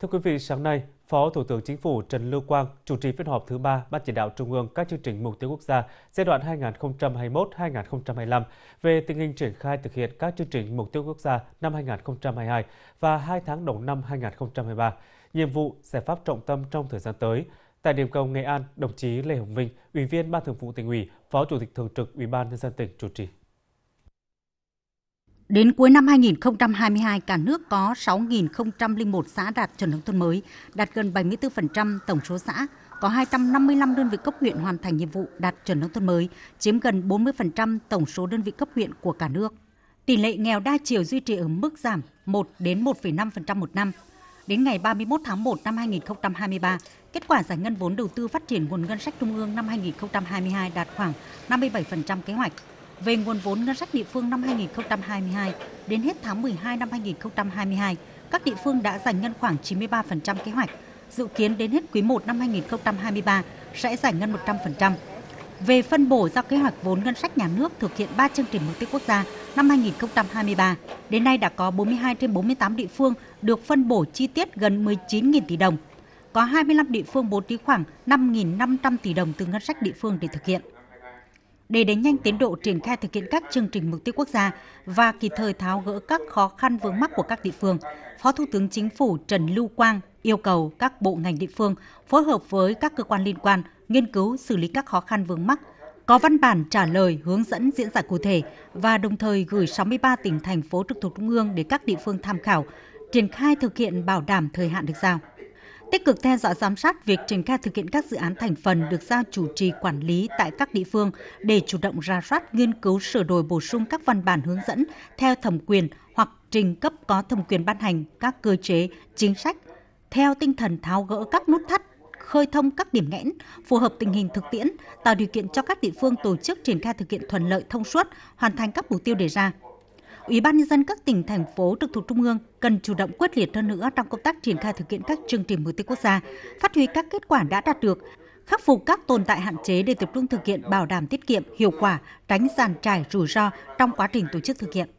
Thưa quý vị, sáng nay, Phó Thủ tướng Chính phủ Trần Lưu Quang chủ trì phiên họp thứ ba Ban chỉ đạo Trung ương các chương trình mục tiêu quốc gia giai đoạn 2021-2025 về tình hình triển khai thực hiện các chương trình mục tiêu quốc gia năm 2022 và 2 tháng đầu năm 2023, nhiệm vụ, giải pháp trọng tâm trong thời gian tới. Tại điểm cầu Nghệ An, đồng chí Lê Hồng Vinh, Ủy viên Ban Thường vụ tỉnh ủy, Phó Chủ tịch Thường trực Ủy ban nhân dân tỉnh chủ trì. Đến cuối năm 2022, cả nước có 6.001 xã đạt chuẩn nông thôn mới, đạt gần 74% tổng số xã, có 255 đơn vị cấp huyện hoàn thành nhiệm vụ đạt chuẩn nông thôn mới, chiếm gần 40% tổng số đơn vị cấp huyện của cả nước. Tỷ lệ nghèo đa chiều duy trì ở mức giảm 1 đến 1,5% một năm. Đến ngày 31 tháng 1 năm 2023, kết quả giải ngân vốn đầu tư phát triển nguồn ngân sách trung ương năm 2022 đạt khoảng 57% kế hoạch, về nguồn vốn ngân sách địa phương năm 2022, đến hết tháng 12 năm 2022, các địa phương đã giải ngân khoảng 93% kế hoạch, dự kiến đến hết quý 1 năm 2023 sẽ giải ngân 100%. Về phân bổ ra kế hoạch vốn ngân sách nhà nước thực hiện 3 chương trình mục tiêu quốc gia năm 2023, đến nay đã có 42 trên 48 địa phương được phân bổ chi tiết gần 19.000 tỷ đồng. Có 25 địa phương bố trí khoảng 5.500 tỷ đồng từ ngân sách địa phương để thực hiện để đẩy nhanh tiến độ triển khai thực hiện các chương trình mục tiêu quốc gia và kịp thời tháo gỡ các khó khăn vướng mắc của các địa phương, Phó Thủ tướng Chính phủ Trần Lưu Quang yêu cầu các bộ ngành địa phương phối hợp với các cơ quan liên quan nghiên cứu xử lý các khó khăn vướng mắc, có văn bản trả lời hướng dẫn diễn giải cụ thể và đồng thời gửi 63 tỉnh thành phố trực thuộc trung ương để các địa phương tham khảo, triển khai thực hiện bảo đảm thời hạn được giao tích cực theo dõi giám sát việc triển khai thực hiện các dự án thành phần được giao chủ trì quản lý tại các địa phương để chủ động ra soát, nghiên cứu sửa đổi bổ sung các văn bản hướng dẫn theo thẩm quyền hoặc trình cấp có thẩm quyền ban hành các cơ chế, chính sách theo tinh thần tháo gỡ các nút thắt khơi thông các điểm nghẽn, phù hợp tình hình thực tiễn, tạo điều kiện cho các địa phương tổ chức triển khai thực hiện thuận lợi thông suốt, hoàn thành các mục tiêu đề ra. Ủy ban nhân dân các tỉnh thành phố trực thuộc trung ương cần chủ động quyết liệt hơn nữa trong công tác triển khai thực hiện các chương trình mục tiêu quốc gia, phát huy các kết quả đã đạt được, khắc phục các tồn tại hạn chế để tập trung thực hiện bảo đảm tiết kiệm, hiệu quả, tránh giàn trải rủi ro trong quá trình tổ chức thực hiện.